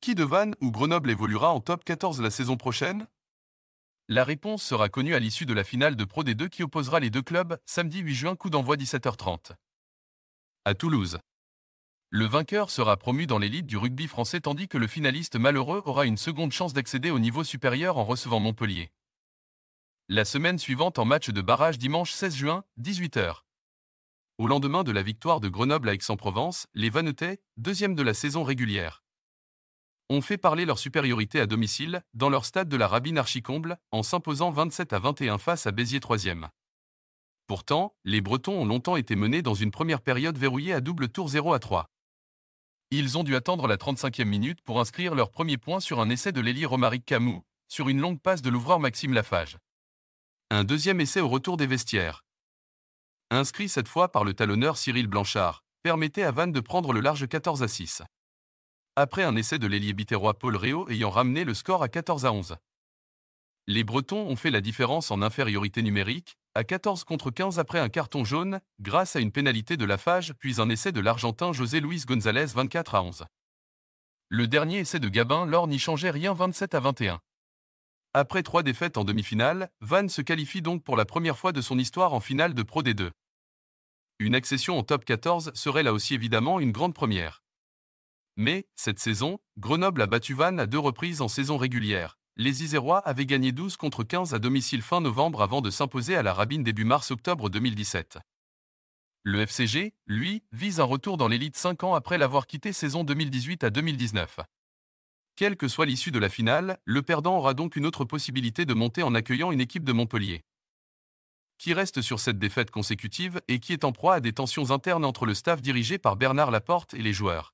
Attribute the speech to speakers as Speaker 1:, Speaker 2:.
Speaker 1: Qui de Vannes ou Grenoble évoluera en top 14 la saison prochaine La réponse sera connue à l'issue de la finale de Pro D2 qui opposera les deux clubs samedi 8 juin coup d'envoi 17h30. À Toulouse. Le vainqueur sera promu dans l'élite du rugby français tandis que le finaliste malheureux aura une seconde chance d'accéder au niveau supérieur en recevant Montpellier. La semaine suivante en match de barrage dimanche 16 juin, 18h. Au lendemain de la victoire de Grenoble à Aix-en-Provence, les Vanetais, deuxième de la saison régulière, ont fait parler leur supériorité à domicile dans leur stade de la Rabine Archicomble en s'imposant 27 à 21 face à Béziers 3e. Pourtant, les Bretons ont longtemps été menés dans une première période verrouillée à double tour 0 à 3. Ils ont dû attendre la 35e minute pour inscrire leur premier point sur un essai de l’élie Romaric Camus, sur une longue passe de l'ouvreur Maxime Lafage. Un deuxième essai au retour des vestiaires. Inscrit cette fois par le talonneur Cyril Blanchard, permettait à Vannes de prendre le large 14 à 6 après un essai de l'ailier biterrois Paul Réo ayant ramené le score à 14 à 11. Les Bretons ont fait la différence en infériorité numérique, à 14 contre 15 après un carton jaune, grâce à une pénalité de Lafage puis un essai de l'Argentin José Luis González 24 à 11. Le dernier essai de Gabin lors n'y changeait rien 27 à 21. Après trois défaites en demi-finale, Vannes se qualifie donc pour la première fois de son histoire en finale de Pro D2. Une accession en top 14 serait là aussi évidemment une grande première. Mais, cette saison, Grenoble a battu Vannes à deux reprises en saison régulière. Les Isérois avaient gagné 12 contre 15 à domicile fin novembre avant de s'imposer à la Rabine début mars-octobre 2017. Le FCG, lui, vise un retour dans l'élite 5 ans après l'avoir quitté saison 2018 à 2019. Quelle que soit l'issue de la finale, le perdant aura donc une autre possibilité de monter en accueillant une équipe de Montpellier. Qui reste sur cette défaite consécutive et qui est en proie à des tensions internes entre le staff dirigé par Bernard Laporte et les joueurs.